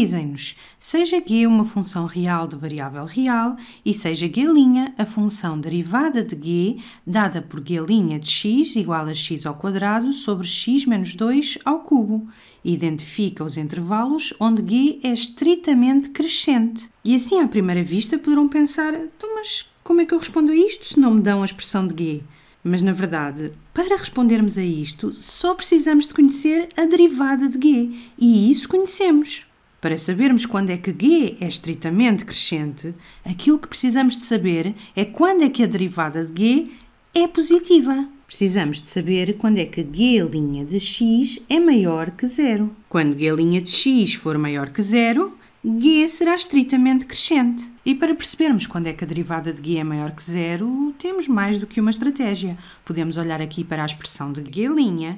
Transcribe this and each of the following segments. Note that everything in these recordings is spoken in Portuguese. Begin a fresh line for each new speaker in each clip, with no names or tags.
dizem-nos seja g uma função real de variável real e seja G' a função derivada de G dada por G' de x igual a x ao quadrado sobre x menos 2 ao cubo. Identifica os intervalos onde G é estritamente crescente. E assim, à primeira vista, poderão pensar então, mas como é que eu respondo a isto se não me dão a expressão de G? Mas na verdade, para respondermos a isto, só precisamos de conhecer a derivada de g, e isso conhecemos. Para sabermos quando é que g é estritamente crescente, aquilo que precisamos de saber é quando é que a derivada de g é positiva. Precisamos de saber quando é que g' de x é maior que zero. Quando g' de x for maior que zero, G será estritamente crescente. E para percebermos quando é que a derivada de G é maior que zero, temos mais do que uma estratégia. Podemos olhar aqui para a expressão de G'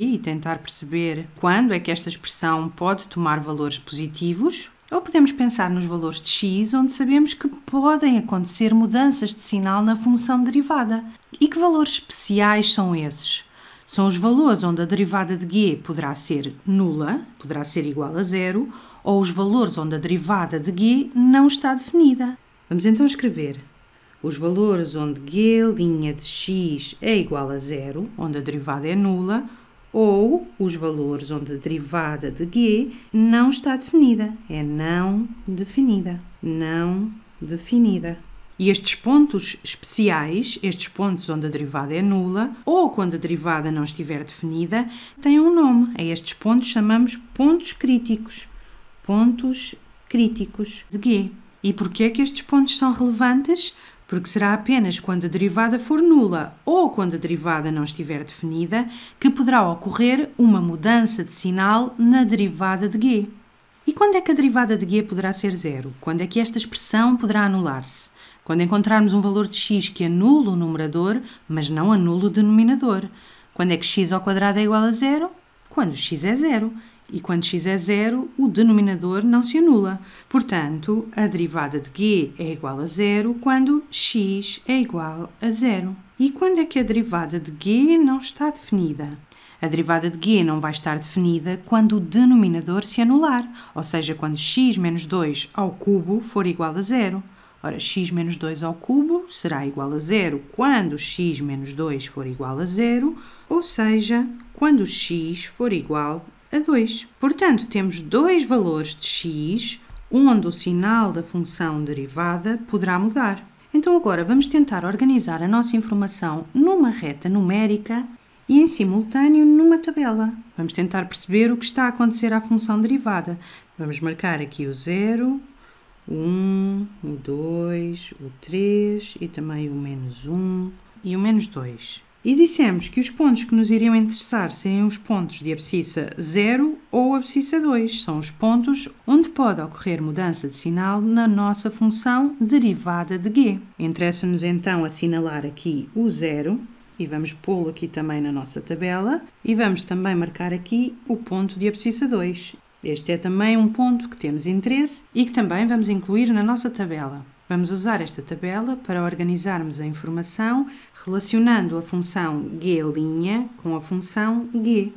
e tentar perceber quando é que esta expressão pode tomar valores positivos, ou podemos pensar nos valores de x, onde sabemos que podem acontecer mudanças de sinal na função derivada. E que valores especiais são esses? São os valores onde a derivada de g poderá ser nula, poderá ser igual a zero, ou os valores onde a derivada de G não está definida. Vamos então escrever os valores onde G' linha de x é igual a zero, onde a derivada é nula, ou os valores onde a derivada de G não está definida, é não definida, não definida. E estes pontos especiais, estes pontos onde a derivada é nula, ou quando a derivada não estiver definida, têm um nome. A estes pontos chamamos pontos críticos pontos críticos de G. E porquê é que estes pontos são relevantes? Porque será apenas quando a derivada for nula ou quando a derivada não estiver definida que poderá ocorrer uma mudança de sinal na derivada de G. E quando é que a derivada de G poderá ser zero? Quando é que esta expressão poderá anular-se? Quando encontrarmos um valor de x que anula o numerador, mas não anula o denominador. Quando é que x ao quadrado é igual a zero? Quando x é zero. E quando x é zero, o denominador não se anula. Portanto, a derivada de g é igual a zero quando x é igual a zero. E quando é que a derivada de g não está definida? A derivada de g não vai estar definida quando o denominador se anular, ou seja, quando x menos 2 ao cubo for igual a zero. Ora, x menos 2 ao cubo será igual a zero quando x menos 2 for igual a zero, ou seja, quando x for igual a 2. Portanto, temos dois valores de x onde o sinal da função derivada poderá mudar. Então agora vamos tentar organizar a nossa informação numa reta numérica e em simultâneo numa tabela. Vamos tentar perceber o que está a acontecer à função derivada. Vamos marcar aqui o 0, o 1, o 2, o 3 e também o menos 1 e o menos 2. E dissemos que os pontos que nos iriam interessar seriam os pontos de abscissa 0 ou abscissa 2. São os pontos onde pode ocorrer mudança de sinal na nossa função derivada de g. Interessa-nos então assinalar aqui o 0 e vamos pô-lo aqui também na nossa tabela e vamos também marcar aqui o ponto de abscissa 2. Este é também um ponto que temos interesse e que também vamos incluir na nossa tabela. Vamos usar esta tabela para organizarmos a informação relacionando a função g' com a função g.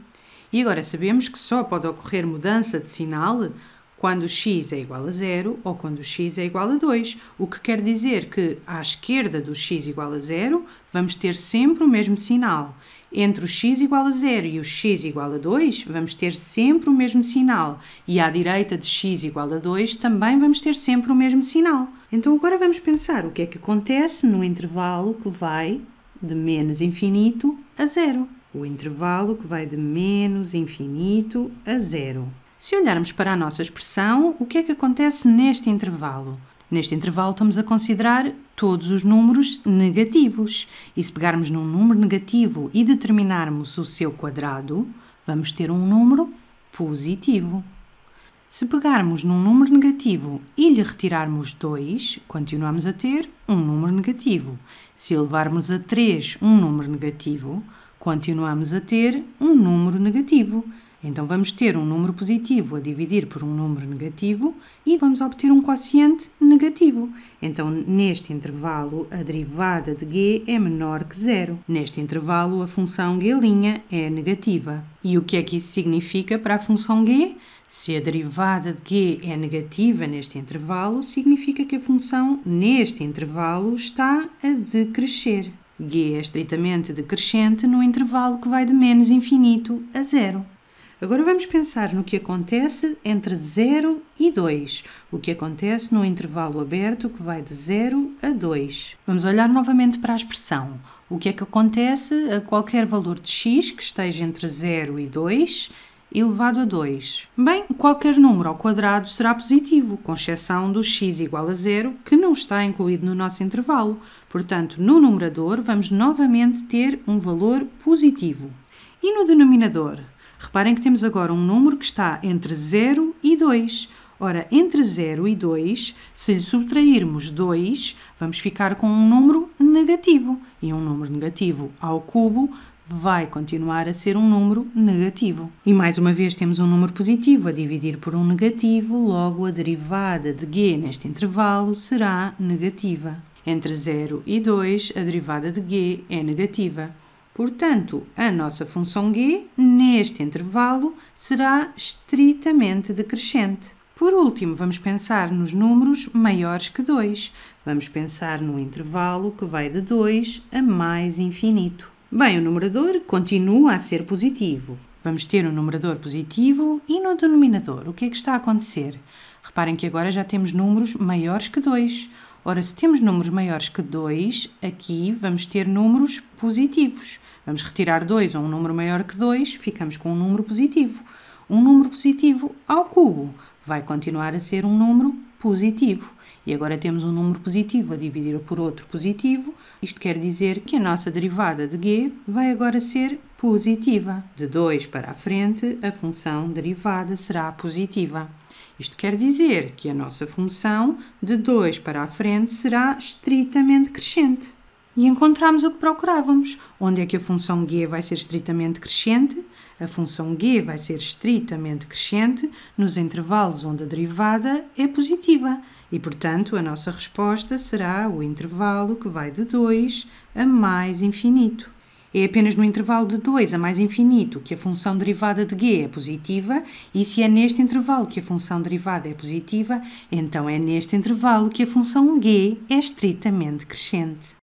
E agora sabemos que só pode ocorrer mudança de sinal quando x é igual a zero ou quando x é igual a 2, o que quer dizer que à esquerda do x igual a zero vamos ter sempre o mesmo sinal. Entre o x igual a zero e o x igual a 2 vamos ter sempre o mesmo sinal e à direita de x igual a 2 também vamos ter sempre o mesmo sinal. Então agora vamos pensar o que é que acontece no intervalo que vai de menos infinito a zero. O intervalo que vai de menos infinito a zero. Se olharmos para a nossa expressão, o que é que acontece neste intervalo? Neste intervalo estamos a considerar todos os números negativos. E se pegarmos num número negativo e determinarmos o seu quadrado, vamos ter um número positivo. Se pegarmos num número negativo e lhe retirarmos 2, continuamos a ter um número negativo. Se elevarmos a 3 um número negativo, continuamos a ter um número negativo. Então vamos ter um número positivo a dividir por um número negativo e vamos obter um quociente negativo. Então, neste intervalo, a derivada de g é menor que zero. Neste intervalo, a função g' é negativa. E o que é que isso significa para a função g? Se a derivada de g é negativa neste intervalo, significa que a função neste intervalo está a decrescer. g é estritamente decrescente no intervalo que vai de menos infinito a zero. Agora vamos pensar no que acontece entre 0 e 2, o que acontece no intervalo aberto que vai de 0 a 2. Vamos olhar novamente para a expressão. O que é que acontece a qualquer valor de x que esteja entre 0 e 2 elevado a 2. Bem, qualquer número ao quadrado será positivo, com exceção do x igual a zero, que não está incluído no nosso intervalo. Portanto, no numerador vamos novamente ter um valor positivo. E no denominador? Reparem que temos agora um número que está entre 0 e 2. Ora, entre 0 e 2, se lhe subtrairmos 2, vamos ficar com um número negativo. E um número negativo ao cubo vai continuar a ser um número negativo. E mais uma vez temos um número positivo a dividir por um negativo, logo a derivada de g neste intervalo será negativa. Entre 0 e 2, a derivada de g é negativa. Portanto, a nossa função g, neste intervalo, será estritamente decrescente. Por último, vamos pensar nos números maiores que 2. Vamos pensar no intervalo que vai de 2 a mais infinito. Bem, o numerador continua a ser positivo. Vamos ter um numerador positivo e no denominador, o que é que está a acontecer? Reparem que agora já temos números maiores que 2. Ora, se temos números maiores que 2, aqui vamos ter números positivos. Vamos retirar 2 ou um número maior que 2, ficamos com um número positivo. Um número positivo ao cubo vai continuar a ser um número positivo. E agora temos um número positivo a dividir por outro positivo. Isto quer dizer que a nossa derivada de g vai agora ser positiva. De 2 para a frente, a função derivada será positiva. Isto quer dizer que a nossa função de 2 para a frente será estritamente crescente e encontramos o que procurávamos, onde é que a função g vai ser estritamente crescente. A função g vai ser estritamente crescente nos intervalos onde a derivada é positiva e, portanto, a nossa resposta será o intervalo que vai de 2 a mais infinito. É apenas no intervalo de 2 a mais infinito que a função derivada de g é positiva, e se é neste intervalo que a função derivada é positiva, então é neste intervalo que a função g é estritamente crescente.